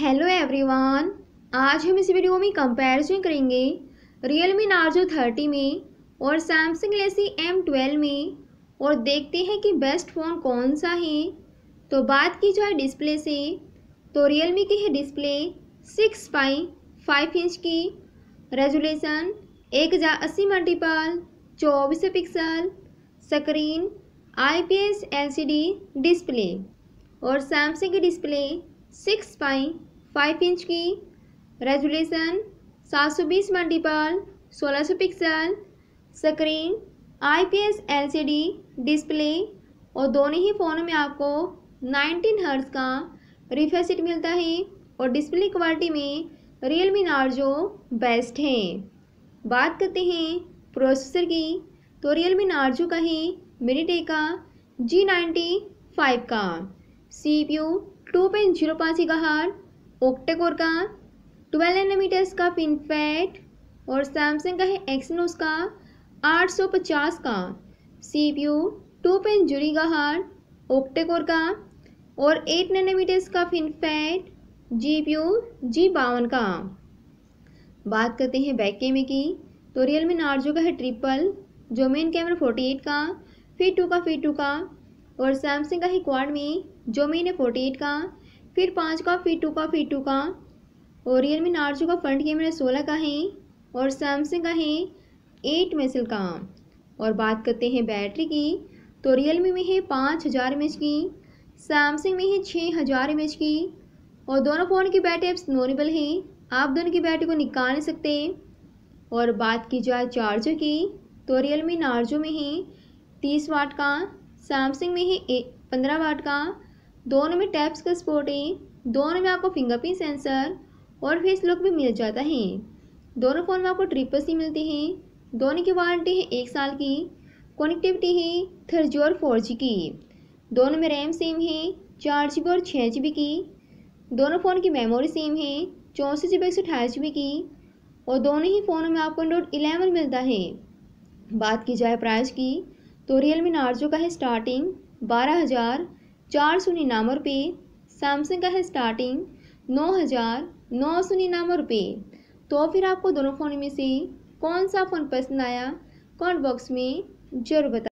hello everyone आज हम इस वीडियो में कंपैरिजन करेंगे रियलमी नार्जो 30 में और सैमसंग लेसी एम ट्वेल्व में और देखते हैं कि बेस्ट फ़ोन कौन सा है तो बात की जाए डिस्प्ले से तो रियलमी की है display six by five inch की रेजोलेशन एक हज़ार अस्सी मल्टीपल चौबीस pixel screen IPS LCD display और सैमसंग की display six by five inch की रेजुलेशन सात सौ बीस मल्टीपल सोलह सौ pixel screen IPS LCD display और दोनों ही फ़ोन में आपको 19 हर्ज का रिफ्रेश रेट मिलता है और डिस्प्ले क्वालिटी में रियल मी नार्जो बेस्ट है बात करते हैं प्रोसेसर की तो रियल मी नार्जो का ही मिनीटे का जी नाइन्टी फाइव का C P U two point zero पाँच ओक्टेकोर का ट्वेल्व नैनोमीटर्स का फिनफेट और सैमसंग का है एक्सनोस का 850 का सी पी यू टू पेन जुरी का हार ओक्टेकोर का और एट नैनोमीटर्स का FinFET G P U G बावन का बात करते हैं बैक कैमरे की तो रियल में नार्जो का है ट्रिपल जो मेन कैमरा फोर्टी एट का फिर टू का फिर टू का और सैमसंग का है क्वाड में जो मेन है फोर्टी एट का फिर पाँच का फिर टू का फिर टू का और रियल मी नार्जो का फ्रंट कैमरा सोलह का है और सैमसंग का है एट मेसल का और बात करते हैं बैटरी की तो रियल मी में है पाँच हज़ार एम की सैमसंग में है छः हज़ार एम की और दोनों फ़ोन की बैटरी एप्स नॉर्मल है आप दोनों की बैटरी को निकाल नहीं सकते और बात की जाए चार्जर की तो रियल मी नार्जो में है तीस वाट का सैमसंग में है पंद्रह वाट का दोनों में टैप्स का स्पोर्ट है दोनों में आपको फिंगरप्रिंट सेंसर और फेस लॉक भी मिल जाता है दोनों फ़ोन में आपको ट्रिपल सी मिलती है दोनों की वारंटी है एक साल की कनेक्टिविटी है थ्री जी और फोर जी की दोनों में रैम सेम है चार जी बी और छः जी बी की दोनों फ़ोन की मेमोरी सेम है चौंसठ जी बी एक सौ अठाईस जी बी की और दोनों ही फ़ोनों में आपको एंड्रॉइड इलेवन मिलता है बात की जाए प्राइस की तो रियल मी नार्जो का है स्टार्टिंग बारह हज़ार चार सौ निन्यानवे रुपये सैमसंग का है स्टार्टिंग नौ हज़ार नौ सौ निन्यानवे रुपये तो फिर आपको दोनों फ़ोन में से कौन सा फ़ोन पसंद आया कॉन्ट बॉक्स में ज़रूर बता